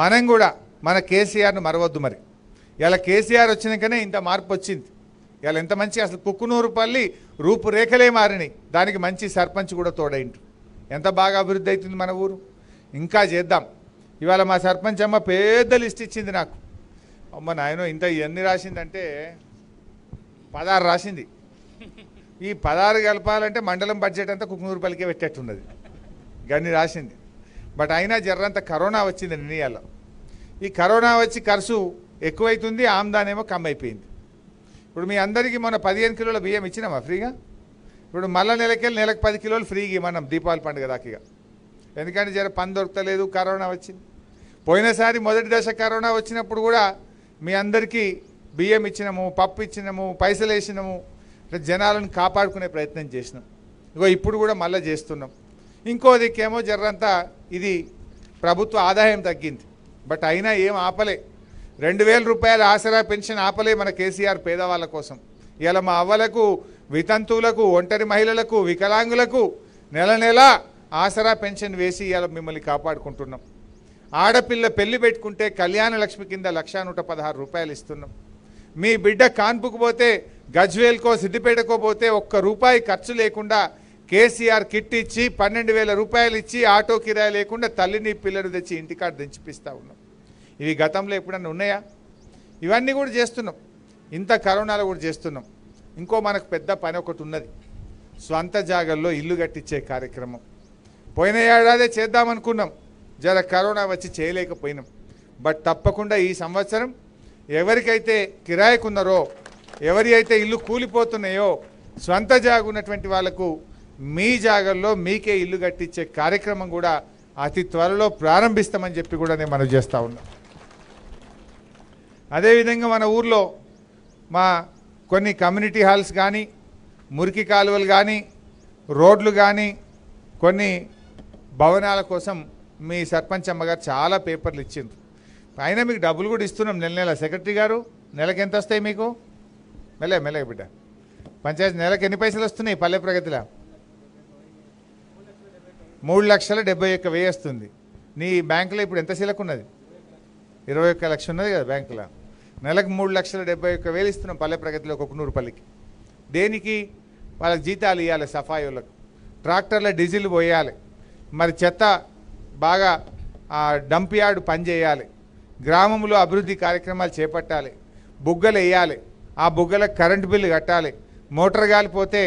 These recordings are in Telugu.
మనం కూడా మన కేసీఆర్ను మరవద్దు మరి ఇలా కేసీఆర్ వచ్చినాకనే ఇంత మార్పు వచ్చింది ఇలా ఎంత మంచి అసలు పల్లి రూపురేఖలే మారినాయి దానికి మంచి సర్పంచ్ కూడా తోడైంటు ఎంత బాగా అభివృద్ధి అవుతుంది మన ఊరు ఇంకా చేద్దాం ఇవాళ మా సర్పంచ్ అమ్మ పెద్ద లిస్ట్ ఇచ్చింది నాకు అమ్మ నాయన ఇంత ఎన్ని రాసిందంటే పదహారు రాసింది ఈ పదహారు కలపాలంటే మండలం బడ్జెట్ అంతా కుక్కునూరుపల్లికే పెట్టేట్టున్నది గన్ని రాసింది బట్ అయినా జర్రంత కరోనా వచ్చింది నిర్ణయాలు ఈ కరోనా వచ్చి ఖర్చు ఎక్కువైతుంది ఆమ్దానేమో అయిపోయింది ఇప్పుడు మీ అందరికీ మొన్న పదిహేను కిలోల బియ్యం ఇచ్చినామా ఫ్రీగా ఇప్పుడు మళ్ళీ నెలకెళ్ళి నెలకు పది కిలోలు ఫ్రీగా మనం దీపావళి పండుగ దాకా ఎందుకంటే జర పని దొరకలేదు కరోనా వచ్చింది పోయినసారి మొదటి దశ కరోనా వచ్చినప్పుడు కూడా మీ అందరికీ బియ్యం ఇచ్చినాము పప్పు ఇచ్చినాము పైసలు వేసినాము జనాలను కాపాడుకునే ప్రయత్నం చేసినాం ఇగో ఇప్పుడు కూడా మళ్ళీ చేస్తున్నాం ఇంకో దిక్కేమో జర్రంతా ఇది ప్రభుత్వ ఆదాయం తగ్గింది బట్ అయినా ఏం ఆపలే రెండు వేల రూపాయల ఆసరా పెన్షన్ ఆపలే మన కేసీఆర్ పేదవాళ్ళ కోసం ఇలా మా అవ్వలకు వితంతువులకు ఒంటరి మహిళలకు వికలాంగులకు నెల నెల ఆసరా పెన్షన్ వేసి ఇలా మిమ్మల్ని కాపాడుకుంటున్నాం ఆడపిల్ల పెళ్లి పెట్టుకుంటే కళ్యాణ లక్ష్మి కింద లక్షా నూట పదహారు రూపాయలు ఇస్తున్నాం మీ బిడ్డ కాన్పుకుపోతే గజ్వేల్కో సిద్దిపేటకో పోతే ఒక్క రూపాయి ఖర్చు లేకుండా కేసీఆర్ కిట్ ఇచ్చి పన్నెండు వేల రూపాయలు ఇచ్చి ఆటో కిరాయి లేకుండా తల్లిని పిల్లలు తెచ్చి ఇంటికాడ దించిపిస్తూ ఉన్నాం ఇవి గతంలో ఎప్పుడన్నా ఉన్నాయా ఇవన్నీ కూడా చేస్తున్నాం ఇంత కరోనాలో కూడా చేస్తున్నాం ఇంకో మనకు పెద్ద పని ఒకటి ఉన్నది స్వంత జాగల్లో ఇల్లు కట్టించే కార్యక్రమం పోయిన ఏడాదే చేద్దామనుకున్నాం జర కరోనా వచ్చి చేయలేకపోయినాం బట్ తప్పకుండా ఈ సంవత్సరం ఎవరికైతే కిరాయకున్నారో ఎవరి అయితే ఇల్లు కూలిపోతున్నాయో స్వంత ఉన్నటువంటి వాళ్లకు మీ జాగల్లో మీకే ఇల్లు కట్టించే కార్యక్రమం కూడా అతి త్వరలో ప్రారంభిస్తామని చెప్పి కూడా నేను మనం చేస్తూ ఉన్నా అదేవిధంగా మన ఊర్లో మా కొన్ని కమ్యూనిటీ హాల్స్ కానీ మురికి కాలువలు కానీ రోడ్లు కానీ కొన్ని భవనాల కోసం మీ సర్పంచ్ అమ్మగారు చాలా పేపర్లు ఇచ్చింది పైన మీకు డబ్బులు కూడా ఇస్తున్నాం నెల నెల సెక్రటరీ గారు నెలకి ఎంత వస్తాయి మీకు మెల్లె మెల్లె బిడ్డ పంచాయతీ నెలకు ఎన్ని పైసలు వస్తున్నాయి పల్లె ప్రగతిలో మూడు లక్షల డెబ్బై ఒక్క వెయ్యి వస్తుంది నీ బ్యాంకులో ఇప్పుడు ఎంత శిలకు ఉన్నది ఇరవై ఒక్క లక్షలు ఉన్నది కదా బ్యాంకులో నెలకు మూడు లక్షల డెబ్బై ఒక్క వేలు ఇస్తున్నాం పల్లె ప్రగతిలో ఒక నూరు పల్లికి దేనికి వాళ్ళకి జీతాలు ఇవ్వాలి సఫాయులకు ట్రాక్టర్ల డీజిల్ పోయాలి మరి చెత్త బాగా డంప్ యార్డ్ పనిచేయాలి గ్రామంలో అభివృద్ధి కార్యక్రమాలు చేపట్టాలి బుగ్గలు వేయాలి ఆ బుగ్గలకు కరెంటు బిల్లు కట్టాలి మోటార్ కాలిపోతే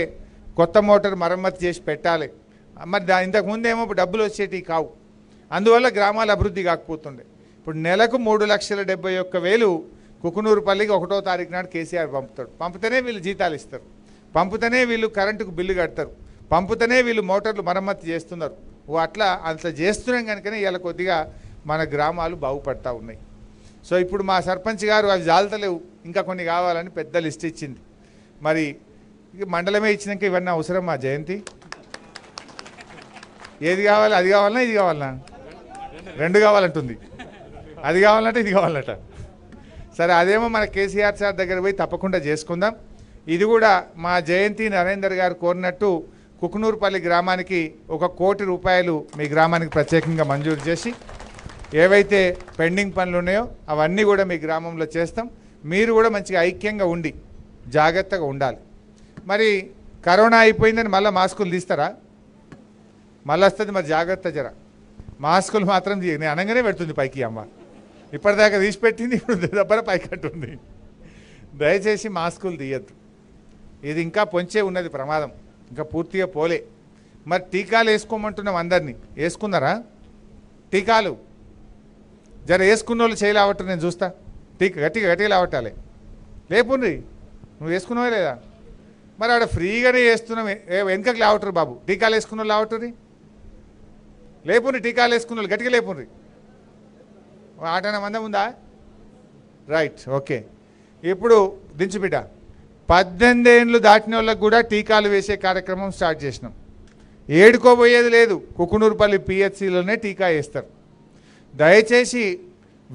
కొత్త మోటార్ మరమ్మతు చేసి పెట్టాలి మరి దా ఇంతకుముందేమో డబ్బులు వచ్చేటివి కావు అందువల్ల గ్రామాల అభివృద్ధి కాకపోతుండే ఇప్పుడు నెలకు మూడు లక్షల డెబ్బై ఒక్క వేలు కుకునూరుపల్లికి ఒకటో తారీఖు నాడు కేసీఆర్ పంపుతాడు పంపితేనే వీళ్ళు జీతాలు ఇస్తారు పంపుతనే వీళ్ళు కరెంటుకు బిల్లు కడతారు పంపుతనే వీళ్ళు మోటార్లు మరమ్మతు చేస్తున్నారు అట్లా అట్లా చేస్తున్నాం కనుకనే ఇలా కొద్దిగా మన గ్రామాలు బాగుపడతా ఉన్నాయి సో ఇప్పుడు మా సర్పంచ్ గారు అవి జాలతలేవు ఇంకా కొన్ని కావాలని పెద్ద లిస్ట్ ఇచ్చింది మరి మండలమే ఇచ్చినాక ఇవన్నీ అవసరం మా జయంతి ఏది కావాలి అది కావాలన్నా ఇది కావాలన్నా రెండు కావాలంటుంది అది కావాలంటే ఇది కావాలంట సరే అదేమో మన కేసీఆర్ సార్ దగ్గర పోయి తప్పకుండా చేసుకుందాం ఇది కూడా మా జయంతి నరేందర్ గారు కోరినట్టు కుకునూరుపల్లి గ్రామానికి ఒక కోటి రూపాయలు మీ గ్రామానికి ప్రత్యేకంగా మంజూరు చేసి ఏవైతే పెండింగ్ పనులు ఉన్నాయో అవన్నీ కూడా మీ గ్రామంలో చేస్తాం మీరు కూడా మంచిగా ఐక్యంగా ఉండి జాగ్రత్తగా ఉండాలి మరి కరోనా అయిపోయిందని మళ్ళీ మాస్కులు తీస్తారా మళ్ళీ వస్తుంది మరి జాగ్రత్త జర మాస్కులు మాత్రం నేను అనగానే పెడుతుంది పైకి అమ్మ ఇప్పటిదాకా తీసి పెట్టింది ఇప్పుడు దెబ్బర పైకి అంటుంది దయచేసి మాస్కులు తీయద్దు ఇది ఇంకా పొంచే ఉన్నది ప్రమాదం ఇంకా పూర్తిగా పోలే మరి టీకాలు వేసుకోమంటున్నాం అందరినీ వేసుకున్నారా టీకాలు జర వేసుకున్న వాళ్ళు చేయలేవట్టు నేను చూస్తా టీకా గట్టిగా గట్టిగా లేవట్టాలి లేపుండ్రి నువ్వు వేసుకున్నావా లేదా మరి ఆడ ఫ్రీగానే వేస్తున్నాం వెనుకకి లేవటరు బాబు టీకాలు వేసుకున్న వాళ్ళు లేవటరి లేపుని టీకాలు వేసుకున్న వాళ్ళు గట్టిగా లేపుని ఆటన మందం ఉందా రైట్ ఓకే ఇప్పుడు దించుబిడ్డ పద్దెనిమిది ఏళ్ళు దాటిన వాళ్ళకు కూడా టీకాలు వేసే కార్యక్రమం స్టార్ట్ చేసినాం ఏడుకోబోయేది లేదు కుకునూరుపల్లి పిహెచ్సిలోనే టీకా వేస్తారు దయచేసి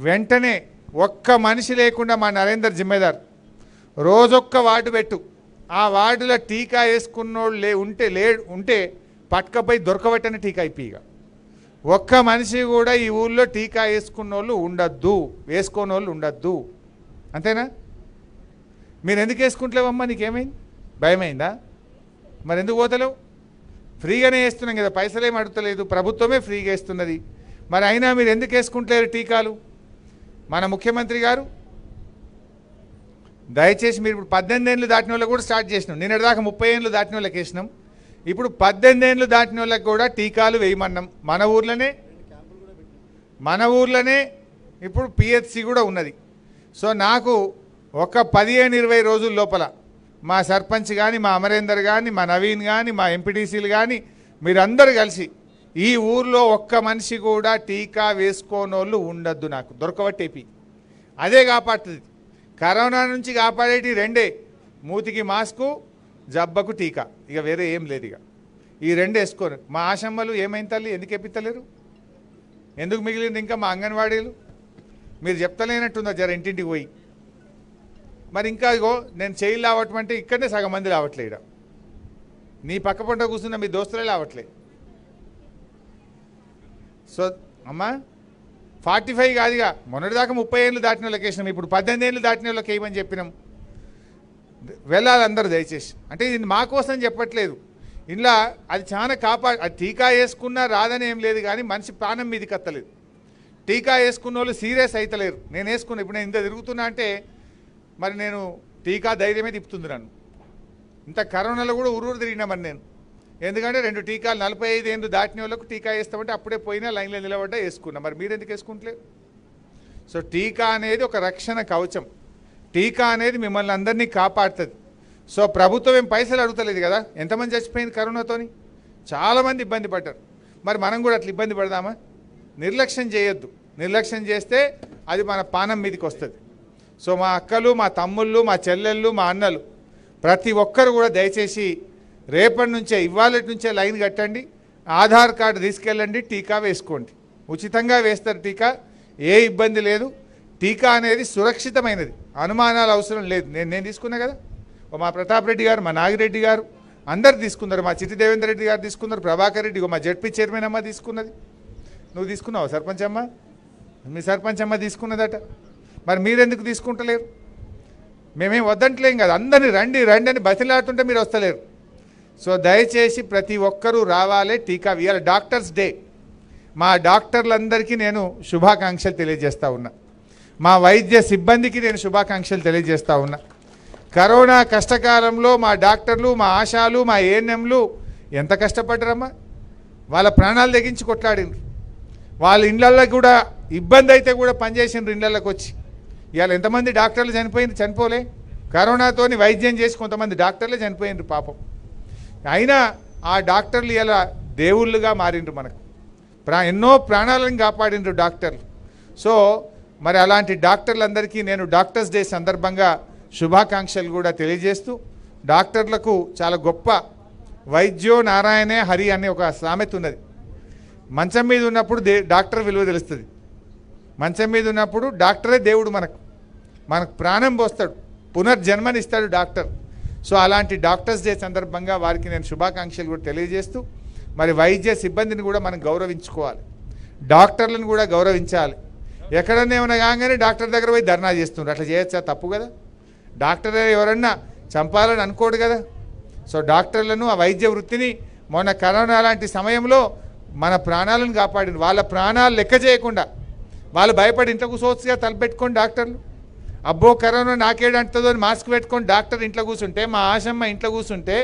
వెంటనే ఒక్క మనిషి లేకుండా మా నరేందర్ జిమ్మేదార్ రోజొక్క వార్డు పెట్టు ఆ వార్డులో టీకా వేసుకున్నోళ్ళు లే ఉంటే లే ఉంటే పట్కపై దొరకబట్టని టీకా అయిపోయిగా ఒక్క మనిషి కూడా ఈ ఊళ్ళో టీకా వేసుకున్న వాళ్ళు ఉండద్దు వేసుకోని వాళ్ళు ఉండద్దు అంతేనా మీరు ఎందుకు వేసుకుంటలేవమ్మా నీకేమైంది భయమైందా మరి ఎందుకు పోతలేవు ఫ్రీగానే వేస్తున్నాం కదా పైసలేం అడుగుతలేదు ప్రభుత్వమే ఫ్రీగా వేస్తున్నది మరి అయినా మీరు ఎందుకు వేసుకుంటలేరు టీకాలు మన ముఖ్యమంత్రి గారు దయచేసి మీరు ఇప్పుడు పద్దెనిమిది ఏళ్ళు దాటిన వాళ్ళు కూడా స్టార్ట్ చేసినాం నిన్నటిదాకా ముప్పై ఏళ్ళు దాటిన వాళ్ళకి వేసినాం ఇప్పుడు పద్దెనిమిది ఏళ్ళు దాటిన వాళ్ళకి కూడా టీకాలు వేయమన్నాం మన ఊర్లోనే మన ఊర్లోనే ఇప్పుడు పిహెచ్సి కూడా ఉన్నది సో నాకు ఒక పదిహేను ఇరవై రోజుల లోపల మా సర్పంచ్ కానీ మా అమరేందర్ కానీ మా నవీన్ కానీ మా ఎంపీటీసీలు కానీ మీరందరూ కలిసి ఈ ఊర్లో ఒక్క మనిషి కూడా టీకా వేసుకోనోళ్ళు ఉండద్దు నాకు దొరకబట్టేపి అదే కాపాడుతుంది కరోనా నుంచి కాపాడేటి రెండే మూతికి మాస్కు జబ్బకు టీకా ఇక వేరే ఏం లేదు ఇక ఈ రెండు వేసుకోరు మా ఆశమ్మలు ఏమైంది తల్లి ఎందుకు ఎప్పిత్తలేరు ఎందుకు మిగిలింది ఇంకా మా అంగన్వాడీలు మీరు చెప్తలేనట్టుందా జర ఇంటింటికి పోయి మరి ఇంకా ఇగో నేను చేయి లావటం అంటే ఇక్కడనే సగం మంది రావట్లే ఇక్కడ నీ పక్క పంట కూర్చున్న మీ దోస్తులే రావట్లే సో అమ్మా ఫార్టీ ఫైవ్ కాదుగా మొన్నటిదాకా ముప్పై ఏళ్ళు దాటిన వాళ్ళకి వేసినాం ఇప్పుడు పద్దెనిమిది ఏళ్ళు దాటిన వాళ్ళకి వేయమని చెప్పినాం వెళ్ళాలి అందరు దయచేసి అంటే ఇది మా కోసం చెప్పట్లేదు ఇలా అది చాలా కాపా అది టీకా వేసుకున్నా రాదని ఏం లేదు కానీ మనిషి ప్రాణం మీది కత్తలేదు టీకా వేసుకున్న వాళ్ళు సీరియస్ అవుతలేరు నేను వేసుకున్నా ఇప్పుడు నేను ఇంత తిరుగుతున్నా అంటే మరి నేను టీకా ధైర్యమే తిప్పుతుంది నన్ను ఇంత కరోనాలో కూడా ఉరువురు తిరిగినా మరి నేను ఎందుకంటే రెండు టీకాలు నలభై ఐదు ఏళ్ళు దాటిన వాళ్ళకు టీకా వేస్తామంటే అప్పుడే పోయినా లైన్లో నిలబడ్డా వేసుకున్నా మరి మీరు ఎందుకు వేసుకుంటలేదు సో టీకా అనేది ఒక రక్షణ కవచం టీకా అనేది మిమ్మల్ని అందరినీ కాపాడుతుంది సో ప్రభుత్వం ఏం పైసలు అడుగుతలేదు కదా ఎంతమంది చచ్చిపోయింది కరోనాతోని చాలామంది ఇబ్బంది పడ్డారు మరి మనం కూడా అట్లా ఇబ్బంది పడదామా నిర్లక్ష్యం చేయొద్దు నిర్లక్ష్యం చేస్తే అది మన పానం మీదకి వస్తుంది సో మా అక్కలు మా తమ్ముళ్ళు మా చెల్లెళ్ళు మా అన్నలు ప్రతి ఒక్కరు కూడా దయచేసి రేపటి నుంచే ఇవాళటి నుంచే లైన్ కట్టండి ఆధార్ కార్డు తీసుకెళ్ళండి టీకా వేసుకోండి ఉచితంగా వేస్తారు టీకా ఏ ఇబ్బంది లేదు టీకా అనేది సురక్షితమైనది అనుమానాలు అవసరం లేదు నేను నేను తీసుకున్నా కదా మా ప్రతాప్ రెడ్డి గారు మా నాగిరెడ్డి గారు అందరు తీసుకున్నారు మా చిట్టి దేవేందర్ రెడ్డి గారు తీసుకున్నారు ప్రభాకర్ రెడ్డి మా జడ్పీ చైర్మన్ అమ్మ తీసుకున్నది నువ్వు తీసుకున్నావు సర్పంచ్ అమ్మ మీ సర్పంచ్ అమ్మ తీసుకున్నదట మరి మీరెందుకు తీసుకుంటలేరు మేమేం వద్దంటలేం కదా అందరిని రండి రండి అని బతిలాడుతుంటే మీరు వస్తలేరు సో దయచేసి ప్రతి ఒక్కరూ రావాలి టీకా ఇవాళ డాక్టర్స్ డే మా డాక్టర్లందరికీ నేను శుభాకాంక్షలు తెలియజేస్తా ఉన్నా మా వైద్య సిబ్బందికి నేను శుభాకాంక్షలు తెలియజేస్తా ఉన్నా కరోనా కష్టకాలంలో మా డాక్టర్లు మా ఆశాలు మా ఏఎన్ఎంలు ఎంత కష్టపడ్డరమ్మా వాళ్ళ ప్రాణాలు తెగించి కొట్లాడినరు వాళ్ళ ఇండ్లల్లో కూడా ఇబ్బంది అయితే కూడా పనిచేసిండ్రు ఇండ్లలోకి వచ్చి ఇవాళ ఎంతమంది డాక్టర్లు చనిపోయింది చనిపోలే కరోనాతోని వైద్యం చేసి కొంతమంది డాక్టర్లే చనిపోయిండ్రు పాపం అయినా ఆ డాక్టర్లు ఇలా దేవుళ్ళుగా మారిండ్రు మనకు ప్రా ఎన్నో ప్రాణాలను కాపాడిండ్రు డాక్టర్లు సో మరి అలాంటి డాక్టర్లందరికీ నేను డాక్టర్స్ డే సందర్భంగా శుభాకాంక్షలు కూడా తెలియజేస్తూ డాక్టర్లకు చాలా గొప్ప వైద్యో నారాయణే హరి అనే ఒక సామెత ఉన్నది మంచం మీద ఉన్నప్పుడు దే డాక్టర్ విలువ తెలుస్తుంది మంచం మీద ఉన్నప్పుడు డాక్టరే దేవుడు మనకు మనకు ప్రాణం పోస్తాడు పునర్జన్మనిస్తాడు డాక్టర్ సో అలాంటి డాక్టర్స్ డే సందర్భంగా వారికి నేను శుభాకాంక్షలు కూడా తెలియజేస్తూ మరి వైద్య సిబ్బందిని కూడా మనం గౌరవించుకోవాలి డాక్టర్లను కూడా గౌరవించాలి ఎక్కడన్నా ఏమైనా కాగానే డాక్టర్ దగ్గర పోయి ధర్నా చేస్తుండ్రు అట్లా చేయొచ్చా తప్పు కదా డాక్టర్ ఎవరన్నా చంపాలని అనుకోడు కదా సో డాక్టర్లను ఆ వైద్య వృత్తిని మొన్న కరోనా లాంటి సమయంలో మన ప్రాణాలను కాపాడిన వాళ్ళ ప్రాణాలు లెక్క చేయకుండా వాళ్ళు భయపడి ఇంట్లో కూర్చోవచ్చుగా తలపెట్టుకోండి డాక్టర్లు అబ్బో కరోనా నాకేడు అంటుందో అని మాస్క్ పెట్టుకొని డాక్టర్ ఇంట్లో కూర్చుంటే మా ఆశమ్మ ఇంట్లో కూర్చుంటే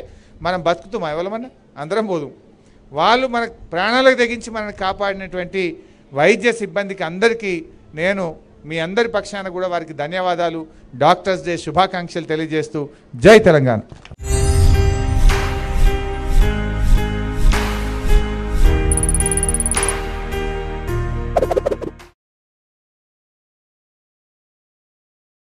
మనం బతుకుతాం ఎవరమన్నా అందరం పోదు వాళ్ళు మన ప్రాణాలకు తెగించి మనల్ని కాపాడినటువంటి వైద్య సిబ్బందికి అందరికీ నేను మీ అందరి పక్షాన కూడా వారికి ధన్యవాదాలు డాక్టర్స్ డే శుభాకాంక్షలు తెలియజేస్తూ జై తెలంగాణ